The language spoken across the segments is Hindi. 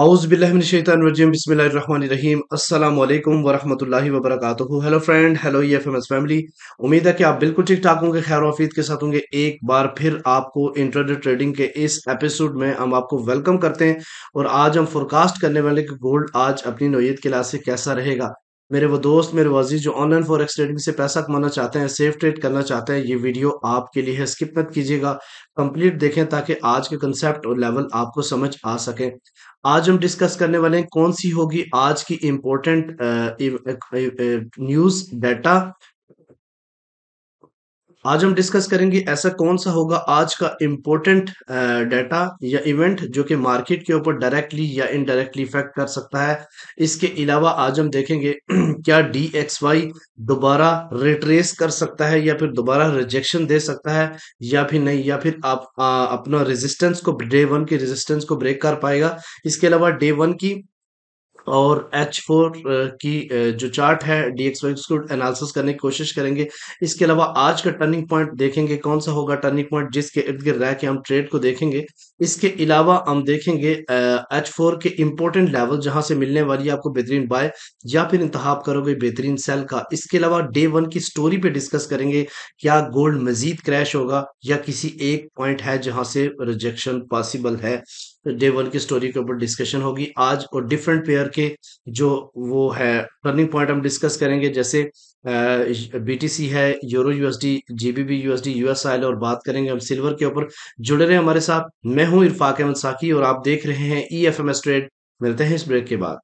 आउज़बिल्लिमिनशैतानरजीम बसमीम अल्लाम वरहमल वबरक hello friend hello E F M S family उम्मीद है कि आप बिल्कुल ठीक ठाक होंगे खैर वाफीत के साथ होंगे एक बार फिर आपको इंटरनेट ट्रेडिंग के इस एपिसोड में हम आपको वेलकम करते हैं और आज हम फोरकास्ट करने वाले कि गोल्ड आज अपनी नोयत के लिहाज से कैसा रहेगा मेरे वो दोस्त मेरे वो जो ऑनलाइन फॉरेक्स ट्रेडिंग से पैसा कमाना चाहते हैं सेफ ट्रेड करना चाहते हैं ये वीडियो आपके लिए है स्किप मत कीजिएगा कंप्लीट देखें ताकि आज के कंसेप्ट और लेवल आपको समझ आ सके आज हम डिस्कस करने वाले हैं कौन सी होगी आज की इम्पोर्टेंट न्यूज डाटा आज हम डिस्कस करेंगे ऐसा कौन सा होगा आज का इम्पोर्टेंट डाटा या इवेंट जो कि मार्केट के ऊपर डायरेक्टली या इनडायरेक्टली इफेक्ट कर सकता है इसके अलावा आज हम देखेंगे क्या डी एक्स वाई दोबारा रिट्रेस कर सकता है या फिर दोबारा रिजेक्शन दे सकता है या फिर नहीं या फिर आप आ, अपना रेजिस्टेंस को डे वन की रेजिस्टेंस को ब्रेक कर पाएगा इसके अलावा डे वन की और H4 की जो चार्ट है डी एक्स को एनालिसिस करने की कोशिश करेंगे इसके अलावा आज का टर्निंग पॉइंट देखेंगे कौन सा होगा टर्निंग पॉइंट जिसके इर्द गिर्द रह के हम ट्रेड को देखेंगे इसके अलावा हम देखेंगे एच फोर के इम्पोर्टेंट लेवल जहां से मिलने वाली आपको बेहतरीन बाय या फिर इंतहाब करोगे बेहतरीन सेल का इसके अलावा डे वन की स्टोरी पे डिस्कस करेंगे क्या गोल्ड मजीद क्रैश होगा या किसी एक पॉइंट है जहां से रिजेक्शन पॉसिबल है डे वन की स्टोरी के ऊपर डिस्कशन होगी आज और डिफरेंट पेयर के जो वो है टर्निंग पॉइंट हम डिस्कस करेंगे जैसे बीटीसी है euro USD GBP USD oil और बात करेंगे हम सिल्वर के ऊपर जुड़े रहे हमारे साथ मैं हूं इरफाक अहमद साकी और आप देख रहे हैं E F M S trade मिलते हैं इस ब्रेक के बाद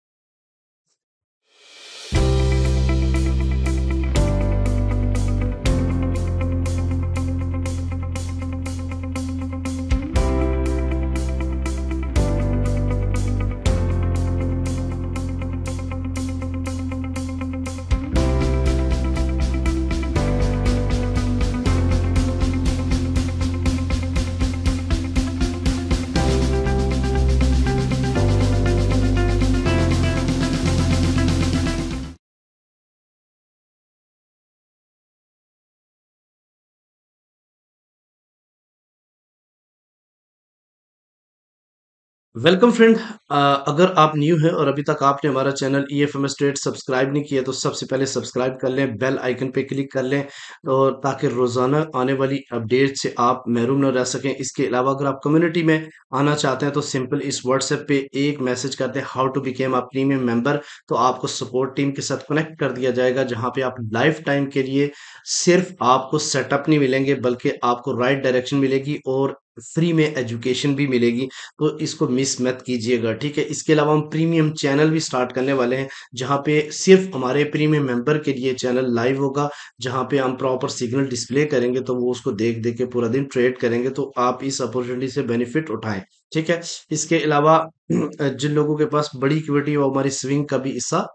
वेलकम फ्रेंड uh, अगर आप न्यू हैं और अभी तक आपने हमारा channel E F M trade subscribe नहीं किया तो सबसे पहले सब्सक्राइब कर लें बेल आइकन पे क्लिक कर लें और ताकि रोज़ाना आने वाली अपडेट से आप महरूम न रह सकें इसके अलावा अगर आप कम्युनिटी में आना चाहते हैं तो सिंपल इस व्हाट्सएप पे एक मैसेज करते हैं how to become a premium member तो आपको सपोर्ट टीम के साथ कनेक्ट कर दिया जाएगा जहाँ पे आप लाइफ टाइम के लिए सिर्फ आपको सेटअप नहीं मिलेंगे बल्कि आपको राइट डायरेक्शन मिलेगी और फ्री में एजुकेशन भी मिलेगी तो इसको मिस मत कीजिएगा ठीक है इसके अलावा हम प्रीमियम चैनल भी स्टार्ट करने वाले हैं जहाँ पे सिर्फ हमारे प्रीमियम मेंबर के लिए चैनल लाइव होगा जहां पे हम प्रॉपर सिग्नल डिस्प्ले करेंगे तो वो उसको देख देख के पूरा दिन ट्रेड करेंगे तो आप इस अपॉर्चुनिटी से बेनिफिट उठाएं ठीक है इसके अलावा जिन लोगों के पास बड़ी इक्विटी और हमारी स्विंग का भी हिस्सा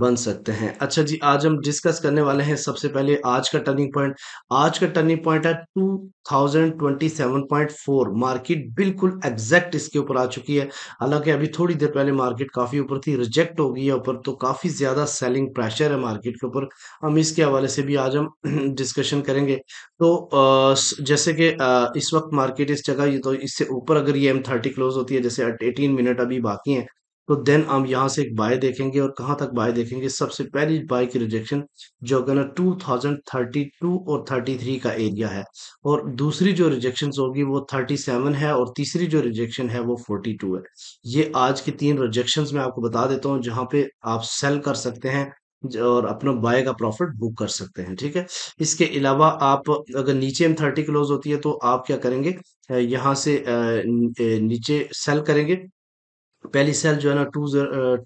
बन सकते हैं अच्छा जी आज हम डिस्कस करने वाले हैं सबसे पहले आज का टर्निंग पॉइंट आज का टर्निंग पॉइंट है 2027.4 मार्केट बिल्कुल एग्जैक्ट इसके ऊपर आ चुकी है हालांकि अभी थोड़ी देर पहले मार्केट काफी ऊपर थी रिजेक्ट हो गई है ऊपर तो काफी ज्यादा सेलिंग प्रेशर है मार्केट के ऊपर हम इसके हवाले से भी आज हम डिस्कशन करेंगे तो जैसे कि इस वक्त मार्केट इस जगह तो इससे ऊपर अगर ये एम थर्टी क्लोज होती है जैसे एटीन मिनट अभी बाकी है तो देन हम यहाँ से एक बाय देखेंगे और कहाँ तक बाय देखेंगे सबसे पहली बाय की रिजेक्शन जो कहना टू और थर्टी थ्री का एरिया है और दूसरी जो रिजेक्शन होगी वो थर्टी सेवन है और तीसरी जो रिजेक्शन है वो फोर्टी टू है ये आज की तीन रिजेक्शन मैं आपको बता देता हूँ जहाँ पे आप सेल कर सकते हैं और अपना बाय का प्रॉफिट बुक कर सकते हैं ठीक है इसके अलावा आप अगर नीचे एम थर्टी क्लोज होती है तो आप क्या करेंगे यहाँ से नीचे सेल करेंगे पहली सेल जो है ना two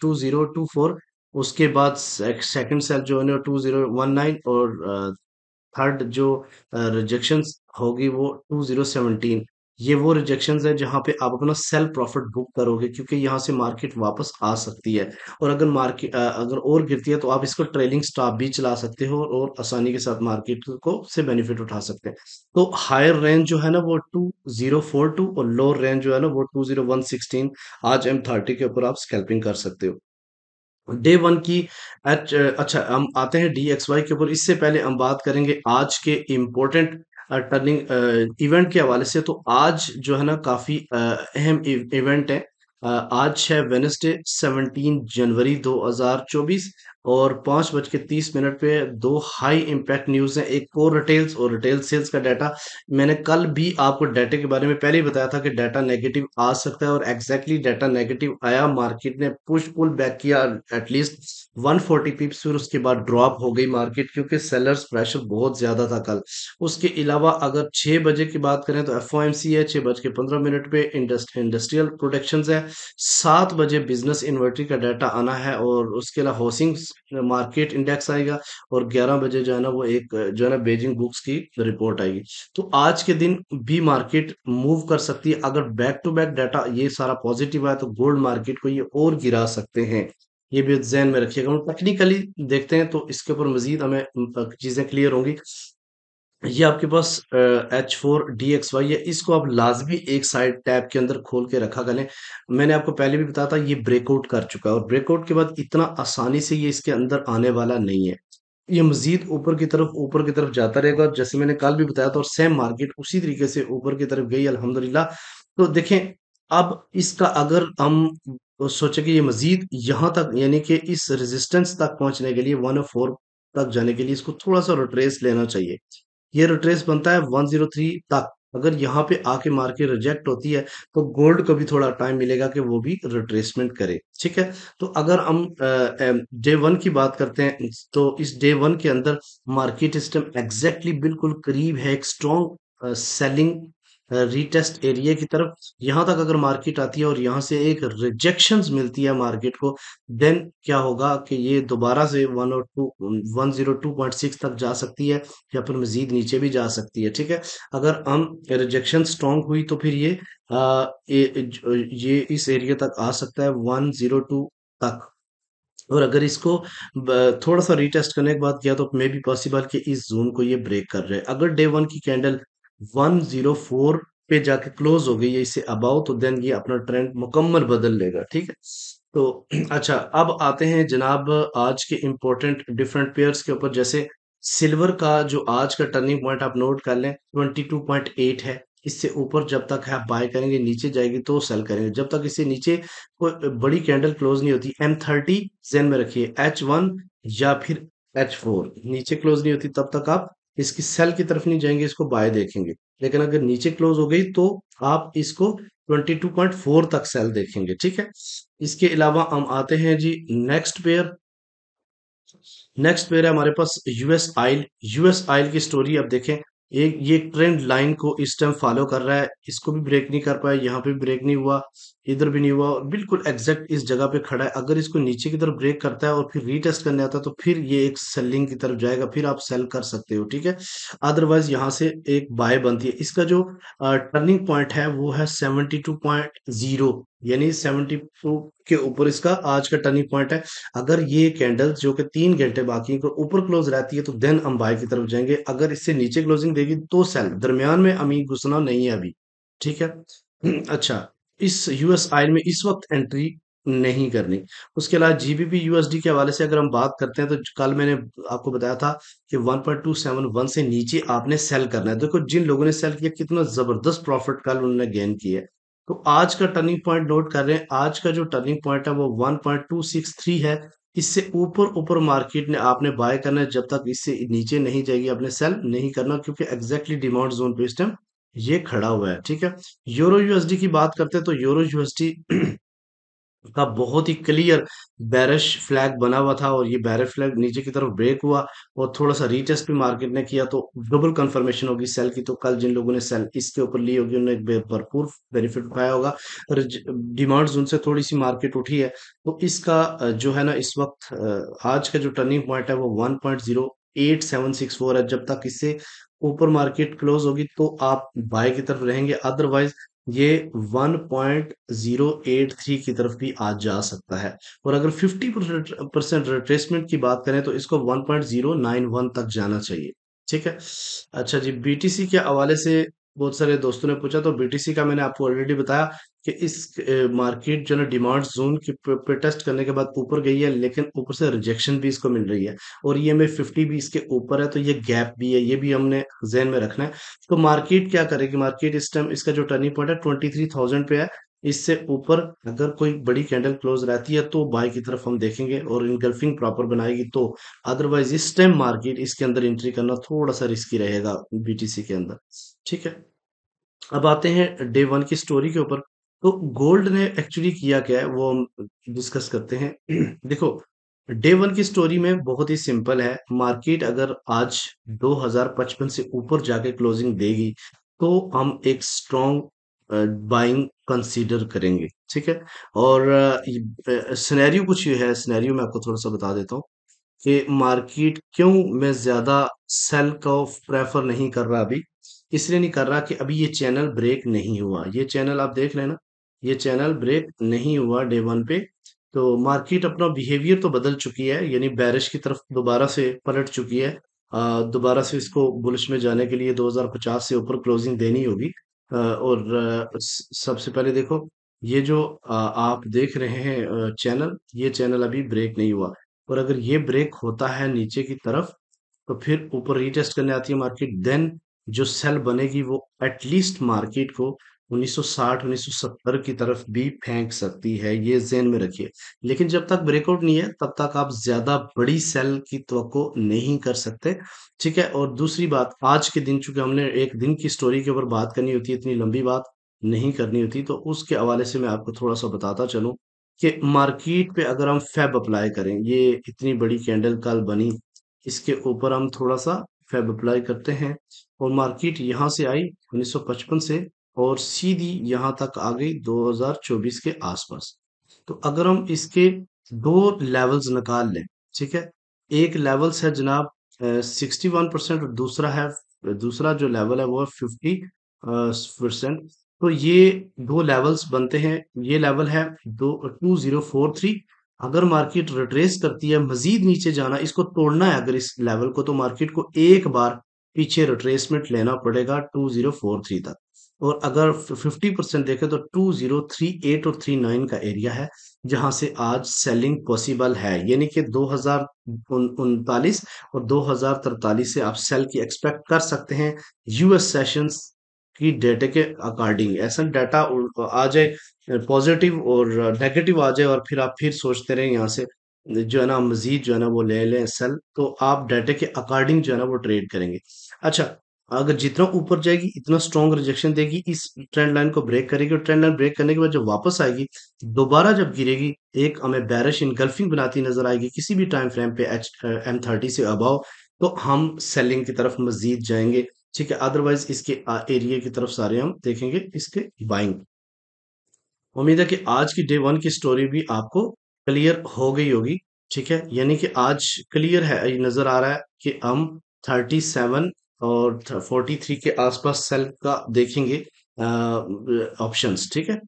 two zero two four उसके बाद सेकंड सेल जो है ना टू जीरो वन नाइन और थर्ड जो रिजेक्शन होगी वो टू जीरो सेवनटीन ये वो रिजेक्शन है जहां पे आप अपना सेल प्रॉफिट बुक करोगे क्योंकि यहाँ से मार्केट वापस आ सकती है और अगर मार्केट अगर और गिरती है तो आप इसको ट्रेलिंग स्टॉप भी चला सकते हो और आसानी के साथ मार्केट को से बेनिफिट उठा सकते हैं तो हायर रेंज जो है ना वो टू जीरो फोर टू और लोअर रेंज जो है ना वो टू जीरो वन सिक्सटीन आज एम थर्टी के ऊपर आप स्कैल्पिंग कर सकते हो डे वन की एच अच्छा हम आते हैं डी एक्स वाई के ऊपर इससे पहले हम बात करेंगे आज के इम्पोर्टेंट टर्निंग इवेंट uh, के हवाले से तो आज जो है ना काफ़ी uh, अहम इवेंट e-, है uh, आज है वेनसडे 17 जनवरी 2024 और पांच बज के तीस मिनट पे दो हाई इम्पैक्ट न्यूज है एक कोर रिटेल्स और रिटेल सेल्स का डाटा मैंने कल भी आपको डाटा के बारे में पहले ही बताया था कि डाटा नेगेटिव आ सकता है और एग्जैक्टली डाटा नेगेटिव आया मार्केट ने पुश पुल बैक किया एटलीस्ट 140 पिप्स फिर उसके बाद ड्रॉप हो गई मार्केट क्योंकि सेलर्स प्रेशर बहुत ज्यादा था कल उसके अलावा अगर छह बजे की बात करें तो एफ है छह बज के पंद्रह मिनट पे इंडस्ट्रियल प्रोडक्शन है सात बजे बिजनेस इन्वर्टरी का डाटा आना है और उसके अलावा हाउसिंग मार्केट इंडेक्स आएगा और 11 बजे जो है ना वो एक जो है ना बेजिंग बुक्स की रिपोर्ट आएगी तो आज के दिन भी मार्केट मूव कर सकती है अगर बैक टू बैक डाटा ये सारा पॉजिटिव आया तो गोल्ड मार्केट को ये और गिरा सकते हैं ये भी जहन में रखिएगा टेक्निकली देखते हैं तो इसके ऊपर मजीद हमें चीज़ें क्लियर होंगी ये आपके पास H four D X Y है इसको आप लाजमी एक साइड टैब के अंदर खोल के रखा करें मैंने आपको पहले भी बताया था ये ब्रेकआउट कर चुका है और ब्रेकआउट के बाद इतना आसानी से ये इसके अंदर आने वाला नहीं है ये मजीद ऊपर की तरफ ऊपर की तरफ जाता रहेगा और जैसे मैंने कल भी बताया था और सेम मार्केट उसी तरीके से ऊपर की तरफ गई अलहमदिल्ला तो देखें अब इसका अगर हम सोचे कि ये मजीद यहाँ तक यानी कि इस रेजिस्टेंस तक पहुंचने के लिए वन फोर तक जाने के लिए इसको थोड़ा सा रिट्रेस लेना चाहिए ये रिट्रेस बनता है 103 तक अगर यहाँ पे आके मार्केट रिजेक्ट होती है तो गोल्ड को भी थोड़ा टाइम मिलेगा कि वो भी रिट्रेसमेंट करे ठीक है तो अगर हम डे वन की बात करते हैं तो इस डे वन के अंदर मार्केट सिस्टम एग्जैक्टली बिल्कुल करीब है एक स्ट्रॉन्ग सेलिंग रीटेस्ट एरिया की तरफ यहां तक अगर मार्केट आती है और यहाँ से एक रिजेक्शन मिलती है मार्केट को देन क्या होगा कि ये दोबारा से वन और two one zero two point six तक जा सकती है या फिर मजीद नीचे भी जा सकती है ठीक है अगर हम रिजेक्शन स्ट्रॉन्ग हुई तो फिर ये आ, ये, ये इस एरिया तक आ सकता है वन जीरो टू तक और अगर इसको थोड़ा सा रीटेस्ट करने के बाद किया तो मे बी पॉसिबल कि इस जोन को ये ब्रेक कर रहे हैं अगर डे वन की कैंडल 104 पे जाके क्लोज हो गई है इसे अबाउ तो देन ये अपना ट्रेंड मुकम्मल बदल लेगा ठीक है तो अच्छा अब आते हैं जनाब आज के इम्पोर्टेंट डिफरेंट पेयर्स के ऊपर जैसे सिल्वर का जो आज का टर्निंग पॉइंट आप नोट कर लें 22.8 है इससे ऊपर जब तक आप बाय करेंगे नीचे जाएगी तो सेल करेंगे जब तक इससे नीचे कोई बड़ी कैंडल क्लोज नहीं होती एम थर्टी जेन में रखिए एच वन या फिर एच फोर नीचे क्लोज नहीं होती तब तक आप इसकी सेल की तरफ नहीं जाएंगे इसको बाय देखेंगे लेकिन अगर नीचे क्लोज हो गई तो आप इसको 22.4 तक सेल देखेंगे ठीक है इसके अलावा हम आते हैं जी नेक्स्ट पेयर नेक्स्ट पेयर है हमारे पास यूएस आयल यूएस आयल की स्टोरी आप देखें एक ये ट्रेंड लाइन को इस टाइम फॉलो कर रहा है इसको भी ब्रेक नहीं कर पाया यहाँ पे भी ब्रेक नहीं हुआ इधर भी नहीं हुआ और बिल्कुल एग्जैक्ट इस जगह पे खड़ा है अगर इसको नीचे की तरफ ब्रेक करता है और फिर रीटेस्ट करने आता है तो फिर ये एक सेलिंग की तरफ जाएगा फिर आप सेल कर सकते हो ठीक है अदरवाइज यहाँ से एक बाय बनती है इसका जो टर्निंग पॉइंट है वो है सेवनटी टू पॉइंट जीरो यानी 74 के ऊपर इसका आज का टर्निंग पॉइंट है अगर ये कैंडल्स जो कि तीन घंटे बाकी है ऊपर क्लोज रहती है तो देन हम बाय की तरफ जाएंगे अगर इससे नीचे क्लोजिंग देगी तो सेल दरमियान में अमीर घुसना नहीं है अभी ठीक है अच्छा इस यूएस आयल में इस वक्त एंट्री नहीं करनी उसके अलावा जीबीपी यूएसडी के हवाले से अगर हम बात करते हैं तो कल मैंने आपको बताया था कि 1.271 से नीचे आपने सेल करना है देखो जिन लोगों ने सेल किया कितना जबरदस्त प्रॉफिट कल उन्होंने गेन किया तो आज का टर्निंग पॉइंट नोट कर रहे हैं आज का जो टर्निंग पॉइंट है वो 1.263 है इससे ऊपर ऊपर मार्केट ने आपने बाय करना है जब तक इससे नीचे नहीं जाएगी आपने सेल नहीं करना क्योंकि एग्जैक्टली डिमांड जोन पे इस टाइम ये खड़ा हुआ है ठीक है यूरो यूएसडी की बात करते हैं तो यूरो यूएसडी का बहुत ही क्लियर बैरिश फ्लैग बना हुआ था और ये बैरिश फ्लैग नीचे की तरफ ब्रेक हुआ और थोड़ा सा रीटेस्ट भी मार्केट ने किया तो डबल कंफर्मेशन होगी सेल की तो कल जिन लोगों ने सेल इसके ऊपर ली होगी उन्हें भरपूर बेनिफिट उठाया होगा डिमांड्स उनसे थोड़ी सी मार्केट उठी है तो इसका जो है ना इस वक्त आज का जो टर्निंग पॉइंट है वो one point zero eight seven six four है जब तक इससे ऊपर मार्केट क्लोज होगी तो आप बाय की तरफ रहेंगे अदरवाइज ये 1.083 की तरफ भी आज जा सकता है और अगर 50 परसेंट रिट्रेसमेंट की बात करें तो इसको 1.091 तक जाना चाहिए ठीक है अच्छा जी बीटीसी के हवाले से बहुत सारे दोस्तों ने पूछा तो बीटीसी का मैंने आपको ऑलरेडी बताया कि इस मार्केट जो है डिमांड जोन के पे टेस्ट करने के बाद ऊपर गई है लेकिन ऊपर से रिजेक्शन भी इसको मिल रही है और ये में फिफ्टी भी इसके ऊपर है तो ये गैप भी है ये भी हमने जहन में रखना है तो मार्केट क्या करेगी मार्केट इस टाइम इसका जो टर्निंग पॉइंट है ट्वेंटी थ्री थाउजेंड पे है इससे ऊपर अगर कोई बड़ी कैंडल क्लोज रहती है तो बाय की तरफ हम देखेंगे और इनगल्फिंग प्रॉपर बनाएगी तो अदरवाइज इस टाइम मार्केट इसके अंदर एंट्री करना थोड़ा सा रिस्की रहेगा बीटीसी के अंदर ठीक है अब आते हैं डे वन की स्टोरी के ऊपर तो गोल्ड ने एक्चुअली किया क्या है वो हम डिस्कस करते हैं देखो डे वन की स्टोरी में बहुत ही सिंपल है मार्केट अगर आज 2055 से ऊपर जाके क्लोजिंग देगी तो हम एक स्ट्रॉन्ग बाइंग कंसीडर करेंगे ठीक है और सिनेरियो कुछ ये है सिनेरियो मैं आपको थोड़ा सा बता देता हूँ कि मार्केट क्यों मैं ज़्यादा सेल को प्रेफर नहीं कर रहा अभी इसलिए नहीं कर रहा कि अभी ये चैनल ब्रेक नहीं हुआ ये चैनल आप देख रहे हैं ना ये चैनल ब्रेक नहीं हुआ डे वन पे तो मार्केट अपना बिहेवियर तो बदल चुकी है यानी बैरिश की तरफ दोबारा से पलट चुकी है दोबारा से इसको बुलिश में जाने के लिए 2050 से ऊपर क्लोजिंग देनी होगी और सबसे पहले देखो ये जो आप देख रहे हैं चैनल ये चैनल अभी ब्रेक नहीं हुआ और अगर ये ब्रेक होता है नीचे की तरफ तो फिर ऊपर रीटेस्ट करने आती है मार्केट देन जो सेल बनेगी वो एटलीस्ट मार्केट को 1960 1970 की तरफ भी फेंक सकती है ये जेन में रखिए लेकिन जब तक ब्रेकआउट नहीं है तब तक आप ज्यादा बड़ी सेल की तो नहीं कर सकते ठीक है और दूसरी बात आज के दिन चूंकि हमने एक दिन की स्टोरी के ऊपर बात करनी होती है इतनी लंबी बात नहीं करनी होती तो उसके हवाले से मैं आपको थोड़ा सा बताता चलूँ कि मार्केट पे अगर हम फैब अप्लाई करें ये इतनी बड़ी कैंडल कल बनी इसके ऊपर हम थोड़ा सा फैब अप्लाई करते हैं और मार्केट यहाँ से आई 1955 से और सीधी यहाँ तक आ गई 2024 के आसपास तो अगर हम इसके दो लेवल्स निकाल लें ठीक है एक लेवल्स है जनाब सिक्सटी वन परसेंट और दूसरा है दूसरा जो लेवल है वो है फिफ्टी परसेंट तो ये दो लेवल्स बनते हैं ये लेवल है दो टू जीरो फोर थ्री अगर मार्केट रिट्रेस करती है मजीद नीचे जाना इसको तोड़ना है अगर इस लेवल को तो मार्केट को एक बार पीछे रिट्रेसमेंट लेना पड़ेगा 2043 तक और अगर 50 परसेंट देखें तो 2038 और 39 का एरिया है जहां से आज सेलिंग पॉसिबल है यानी कि दो हजार उनतालीस और दो हजार तरतालीस से आप सेल की एक्सपेक्ट कर सकते हैं यूएस सेशंस की डेटे के अकॉर्डिंग ऐसा डाटा आ जाए पॉजिटिव और नेगेटिव आ जाए और फिर आप फिर सोचते रहें यहाँ से जो है ना मजीद जो है ना वो ले लें सेल तो आप डाटे के अकॉर्डिंग जो है ना वो ट्रेड करेंगे अच्छा अगर जितना ऊपर जाएगी इतना स्ट्रॉन्ग रिजेक्शन देगी इस ट्रेंड लाइन को ब्रेक करेगी और ट्रेंड लाइन ब्रेक करने के बाद जब वापस आएगी दोबारा जब गिरेगी एक हमें बैरिश इनगल्फिंग बनाती नजर आएगी किसी भी टाइम फ्रेम पे एच एम थर्टी से अबाव तो हम सेलिंग की तरफ मजीद जाएंगे ठीक है अदरवाइज इसके एरिया uh, की तरफ सारे हम देखेंगे इसके बाइंग उम्मीद है कि आज की डे वन की स्टोरी भी आपको क्लियर हो गई होगी ठीक है यानी कि आज क्लियर है नज़र आ रहा है कि हम थर्टी सेवन और फोर्टी थ्री के आसपास सेल का देखेंगे ऑप्शंस uh, ठीक है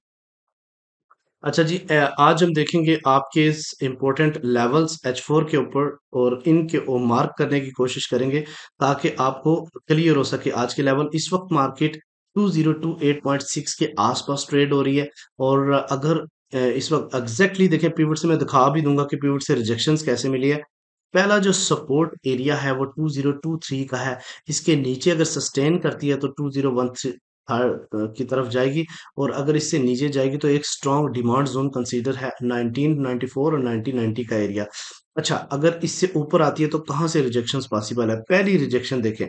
अच्छा जी आज हम देखेंगे आपके इस इम्पोर्टेंट लेवल्स एच फोर के ऊपर और इनके ओ मार्क करने की कोशिश करेंगे ताकि आपको क्लियर हो सके आज के लेवल इस वक्त मार्केट 2028.6 के आसपास ट्रेड हो रही है और अगर इस वक्त एग्जैक्टली देखें पीवट से मैं दिखा भी दूंगा कि पीवट से रिजेक्शन कैसे मिली है पहला जो सपोर्ट एरिया है वो 2023 का है इसके नीचे अगर सस्टेन करती है तो की तरफ जाएगी और अगर इससे नीचे जाएगी तो एक स्ट्रॉन्ग डिमांड जोन कंसीडर है 1994 और 1990 का एरिया अच्छा अगर इससे ऊपर आती है तो कहां से रिजेक्शन पॉसिबल है पहली रिजेक्शन देखें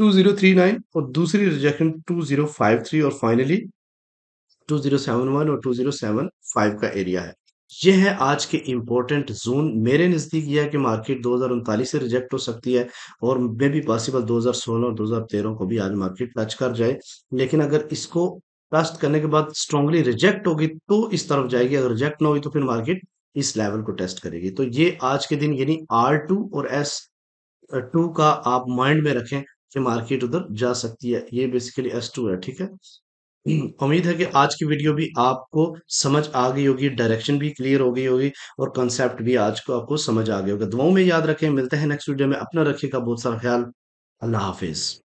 2039 और दूसरी रिजेक्शन 2053 और फाइनली 2071 और 2075 का एरिया है ये है आज के इम्पोर्टेंट जोन मेरे नज़दीक यह है कि मार्केट दो से रिजेक्ट हो सकती है और मे भी पॉसिबल 2016 और 2013 को भी आज मार्केट टच कर जाए लेकिन अगर इसको टस्ट करने के बाद स्ट्रांगली रिजेक्ट होगी तो इस तरफ जाएगी अगर रिजेक्ट ना हुई तो फिर मार्केट इस लेवल को टेस्ट करेगी तो ये आज के दिन यानी आर टू और एस टू का आप माइंड में रखें कि मार्केट उधर जा सकती है ये बेसिकली एस टू है ठीक है हम्म, उम्मीद है कि आज की वीडियो भी आपको समझ आ गई होगी डायरेक्शन भी क्लियर हो गई होगी और कॉन्सेप्ट भी आज को आपको समझ आ गया होगा दुआओं में याद रखें मिलते हैं नेक्स्ट वीडियो में अपना रखिएगा बहुत सारा ख्याल अल्लाह हाफिज़